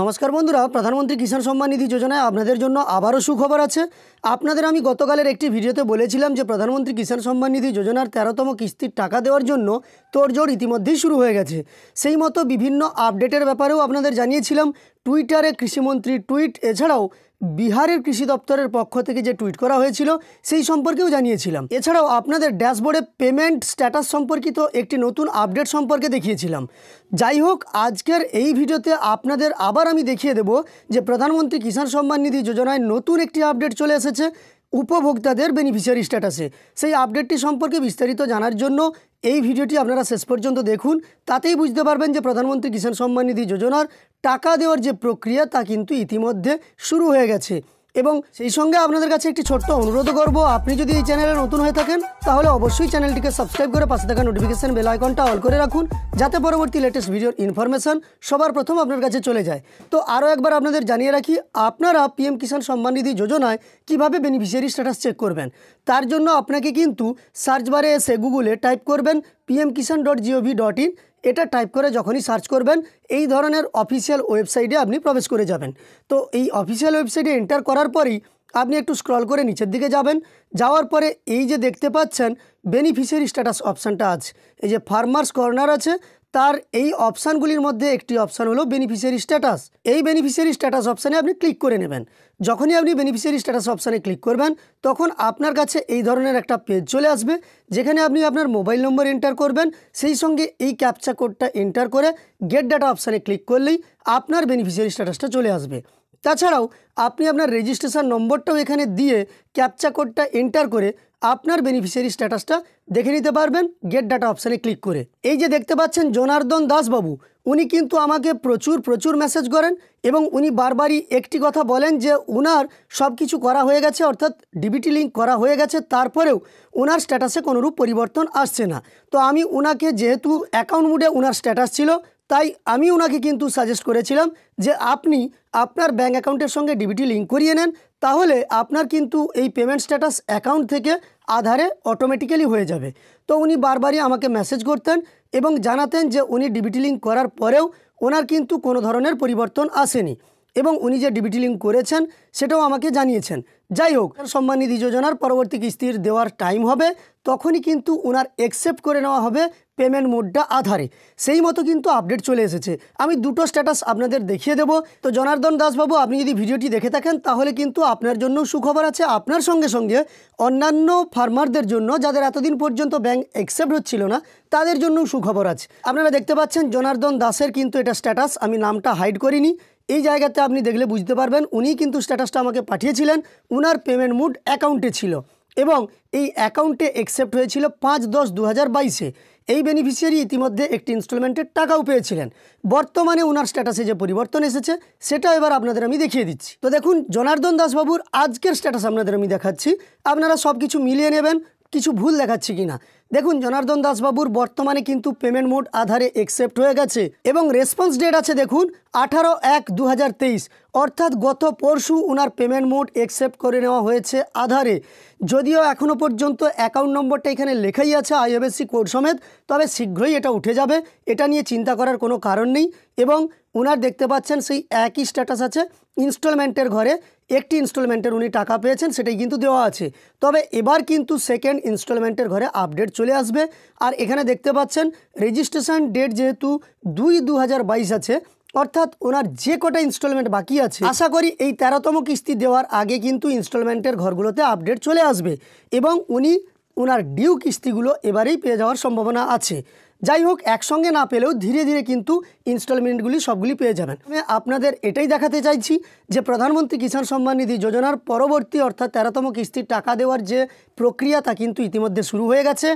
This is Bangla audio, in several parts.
নমস্কার বন্ধুরা প্রধানমন্ত্রী কিষাণ সম্মান নিধি যোজনায় আপনাদের জন্য আবারও সুখবর আছে আপনাদের আমি গতকালের একটি ভিডিওতে বলেছিলাম যে প্রধানমন্ত্রী কিষাণ সম্মান নিধি যোজনার তেরোতম কিস্তির টাকা দেওয়ার জন্য তোড়জোড় ইতিমধ্যেই শুরু হয়ে গেছে সেই মতো বিভিন্ন আপডেটের ব্যাপারেও আপনাদের জানিয়েছিলাম টুইটারে কৃষিমন্ত্রী টুইট এছাড়াও বিহারের কৃষি দপ্তরের পক্ষ থেকে যে টুইট করা হয়েছিল সেই সম্পর্কেও জানিয়েছিলাম এছাড়াও আপনাদের ড্যাশবোর্ডে পেমেন্ট স্ট্যাটাস সম্পর্কিত একটি নতুন আপডেট সম্পর্কে দেখিয়েছিলাম যাই হোক আজকের এই ভিডিওতে আপনাদের আবার আমি দেখিয়ে দেব যে প্রধানমন্ত্রী কিষাণ সম্মান নিধি যোজনায় নতুন একটি আপডেট চলে এসেছে উপভোক্তাদের বেনিফিশিয়ারি স্ট্যাটাসে সেই আপডেটটি সম্পর্কে বিস্তারিত জানার জন্য এই ভিডিওটি আপনারা শেষ পর্যন্ত দেখুন তাতেই বুঝতে পারবেন যে প্রধানমন্ত্রী কিষাণ সম্মান নিধি যোজনার টাকা দেওয়ার যে প্রক্রিয়া তা কিন্তু ইতিমধ্যে শুরু হয়ে গেছে এবং সেই সঙ্গে আপনাদের কাছে একটি ছোট্ট অনুরোধ করব আপনি যদি এই চ্যানেলে নতুন হয়ে থাকেন তাহলে অবশ্যই চ্যানেলটিকে সাবস্ক্রাইব করে পাশে থাকা নোটিফিকেশান বেল আইকনটা অল করে রাখুন যাতে পরবর্তী লেটেস্ট ভিডিওর ইনফরমেশান সবার প্রথম আপনার কাছে চলে যায় তো আরও একবার আপনাদের জানিয়ে রাখি আপনারা পিএম কিষাণ সম্মান নিধি যোজনায় কিভাবে বেনিফিশিয়ারি স্ট্যাটাস চেক করবেন তার জন্য আপনাকে কিন্তু সার্চ বারে এসে গুগলে টাইপ করবেন PM Kisan dot G O V dot in এটা টাইপ করে যখনই সার্চ করবেন এই ধরনের অফিসিয়াল ওয়েবসাইটে আপনি প্রবেশ করে যাবেন তো এই অফিসিয়াল ওয়েবসাইটে এন্টার করার পরই আপনি একটু স্ক্রল করে নিচের দিকে যাবেন যাওয়ার পরে এই যে দেখতে পাচ্ছেন বেনিফিশিয়ারি স্ট্যাটাস অপশানটা আছে এই যে ফার্মার্স কর্নার আছে তার এই অপশানগুলির মধ্যে একটি অপশান হলো বেনিফিশিয়ারি স্ট্যাটাস এই বেনিফিশিয়ারি স্ট্যাটাস অপশানে আপনি ক্লিক করে নেবেন যখনই আপনি বেনিফিশিয়ারি স্ট্যাটাস অপশানে ক্লিক করবেন তখন আপনার কাছে এই ধরনের একটা পেজ চলে আসবে যেখানে আপনি আপনার মোবাইল নম্বর এন্টার করবেন সেই সঙ্গে এই ক্যাপচা কোডটা এন্টার করে গেট ডাটা অপশানে ক্লিক করলেই আপনার বেনিফিশিয়ারি স্ট্যাটাসটা চলে আসবে তাছাড়াও আপনি আপনার রেজিস্ট্রেশন নম্বরটাও এখানে দিয়ে ক্যাপচা কোডটা এন্টার করে আপনার বেনিফিশিয়ারি স্ট্যাটাসটা দেখে নিতে পারবেন গেট ডাটা অপশানে ক্লিক করে এই যে দেখতে পাচ্ছেন জনার্দন দাসবাবু উনি কিন্তু আমাকে প্রচুর প্রচুর মেসেজ করেন এবং উনি বারবারই একটি কথা বলেন যে ওনার সব কিছু করা হয়ে গেছে অর্থাৎ ডিবিটি লিঙ্ক করা হয়ে গেছে তারপরেও ওনার স্ট্যাটাসে কোনোরূপ পরিবর্তন আসছে না তো আমি ওনাকে যেহেতু অ্যাকাউন্ট মুডে ওনার স্ট্যাটাস ছিল তাই আমি ওনাকে কিন্তু সাজেস্ট করেছিলাম যে আপনি আপনার ব্যাঙ্ক অ্যাকাউন্টের সঙ্গে ডিবিটি লিঙ্ক করিয়ে নেন তাহলে আপনার কিন্তু এই পেমেন্ট স্ট্যাটাস অ্যাকাউন্ট থেকে আধারে অটোমেটিক্যালি হয়ে যাবে তো উনি বারবারই আমাকে মেসেজ করতেন এবং জানাতেন যে উনি ডিবিটি লিঙ্ক করার পরেও ওনার কিন্তু কোনো ধরনের পরিবর্তন আসেনি এবং উনি যে ডিবিটি লিঙ্ক করেছেন সেটাও আমাকে জানিয়েছেন যাই হোক নিধি যোজনার পরবর্তী কিস্তির দেওয়ার টাইম হবে তখনই কিন্তু ওনার একসেপ্ট করে নেওয়া হবে পেমেন্ট মোডটা আধারে সেই মতো কিন্তু আপডেট চলে এসেছে আমি দুটো স্ট্যাটাস আপনাদের দেখিয়ে দেবো তো জনার্দন দাসবাবু আপনি যদি ভিডিওটি দেখে থাকেন তাহলে কিন্তু আপনার জন্য সুখবর আছে আপনার সঙ্গে সঙ্গে অন্যান্য ফার্মারদের জন্য যাদের এতদিন পর্যন্ত ব্যাংক অ্যাকসেপ্ট হচ্ছিল না তাদের জন্য সুখবর আছে আপনারা দেখতে পাচ্ছেন জনার্দন দাসের কিন্তু এটা স্ট্যাটাস আমি নামটা হাইড করিনি এই জায়গাতে আপনি দেখলে বুঝতে পারবেন উনি কিন্তু স্ট্যাটাসটা আমাকে পাঠিয়েছিলেন উনার পেমেন্ট মুড অ্যাকাউন্টে ছিল এবং এই অ্যাকাউন্টে অ্যাকসেপ্ট হয়েছিল পাঁচ দশ দু হাজার বাইশে এই বেনিফিশিয়ারি ইতিমধ্যে একটি ইনস্টলমেন্টের টাকাও পেয়েছিলেন বর্তমানে ওনার স্ট্যাটাসে যে পরিবর্তন এসেছে সেটাও এবার আপনাদের আমি দেখিয়ে দিচ্ছি তো দেখুন জনার্দন দাসবাবুর আজকের স্ট্যাটাস আপনাদের আমি দেখাচ্ছি আপনারা সব কিছু মিলিয়ে নেবেন কিছু ভুল দেখাচ্ছি না দেখুন জনার্দন দাসবাবুর বর্তমানে কিন্তু পেমেন্ট মোড আধারে একসেপ্ট হয়ে গেছে এবং রেসপন্স ডেট আছে দেখুন আঠারো এক দু অর্থাৎ গত পরশু ওনার পেমেন্ট মোড একসেপ্ট করে নেওয়া হয়েছে আধারে যদিও এখনও পর্যন্ত অ্যাকাউন্ট নম্বরটা এখানে লেখাই আছে আইএফএসসি কোড সমেত তবে শীঘ্রই এটা উঠে যাবে এটা নিয়ে চিন্তা করার কোনো কারণ নেই এবং ওনার দেখতে পাচ্ছেন সেই একই স্ট্যাটাস আছে ইনস্টলমেন্টের ঘরে একটি ইনস্টলমেন্টের উনি টাকা পেয়েছেন সেটাই কিন্তু দেওয়া আছে তবে এবার কিন্তু সেকেন্ড ইনস্টলমেন্টের ঘরে আপডেট চলে আসবে আর এখানে দেখতে পাচ্ছেন রেজিস্ট্রেশন ডেট যেহেতু দুই দু আছে অর্থাৎ ওনার যে কটা ইনস্টলমেন্ট বাকি আছে আশা করি এই তেরোতম কিস্তি দেওয়ার আগে কিন্তু ইনস্টলমেন্টের ঘরগুলোতে আপডেট চলে আসবে এবং উনি ওনার ডিউ কিস্তিগুলো এবারেই পেয়ে যাওয়ার সম্ভাবনা আছে যাই হোক একসঙ্গে না পেলেও ধীরে ধীরে কিন্তু ইনস্টলমেন্টগুলি সবগুলি পেয়ে যাবেন আমি আপনাদের এটাই দেখাতে চাইছি যে প্রধানমন্ত্রী কিষাণ সম্মান নিধি যোজনার পরবর্তী অর্থাৎ তেরোতম কিস্তির টাকা দেওয়ার যে প্রক্রিয়া তা কিন্তু ইতিমধ্যে শুরু হয়ে গেছে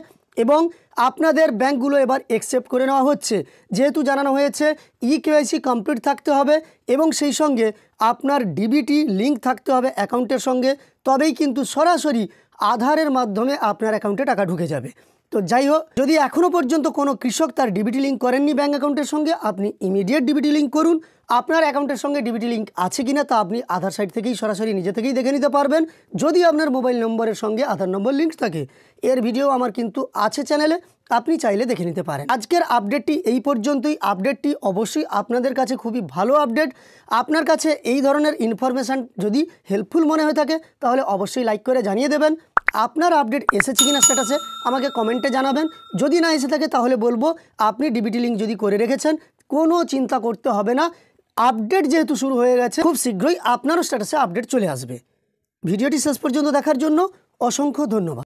এবং আপনাদের ব্যাংকগুলো এবার একসেপ্ট করে নেওয়া হচ্ছে যেহেতু জানানো হয়েছে ই কেওয়াইসি কমপ্লিট থাকতে হবে এবং সেই সঙ্গে আপনার ডিবিটি লিঙ্ক থাকতে হবে অ্যাকাউন্টের সঙ্গে তবেই কিন্তু সরাসরি আধারের মাধ্যমে আপনার অ্যাকাউন্টে টাকা ঢুকে যাবে তো যাই হোক যদি এখনও পর্যন্ত কোনো কৃষক তার ডিবিটি লিঙ্ক করেননি ব্যাঙ্ক অ্যাকাউন্টের সঙ্গে আপনি ইমিডিয়েট ডিবিটি লিঙ্ক করুন আপনার অ্যাকাউন্টের সঙ্গে ডিবিটি লিঙ্ক আছে কিনা তা আপনি আধার সাইট থেকেই সরাসরি নিজে থেকেই দেখে নিতে পারবেন যদি আপনার মোবাইল নম্বরের সঙ্গে আধার নম্বর লিঙ্ক থাকে এর ভিডিও আমার কিন্তু আছে চ্যানেলে আপনি চাইলে দেখে নিতে পারেন আজকের আপডেটটি এই পর্যন্তই আপডেটটি অবশ্যই আপনাদের কাছে খুবই ভালো আপডেট আপনার কাছে এই ধরনের ইনফরমেশান যদি হেল্পফুল মনে হয়ে থাকে তাহলে অবশ্যই লাইক করে জানিয়ে দেবেন আপনার আপডেট এসেছে কিনা স্ট্যাটাসে আমাকে কমেন্টে জানাবেন যদি না এসে থাকে তাহলে বলবো আপনি ডিবিটি লিঙ্ক যদি করে রেখেছেন কোনো চিন্তা করতে হবে না আপডেট যেহেতু শুরু হয়ে গেছে খুব শীঘ্রই আপনারও স্ট্যাটাসে আপডেট চলে আসবে ভিডিওটি শেষ পর্যন্ত দেখার জন্য অসংখ্য ধন্যবাদ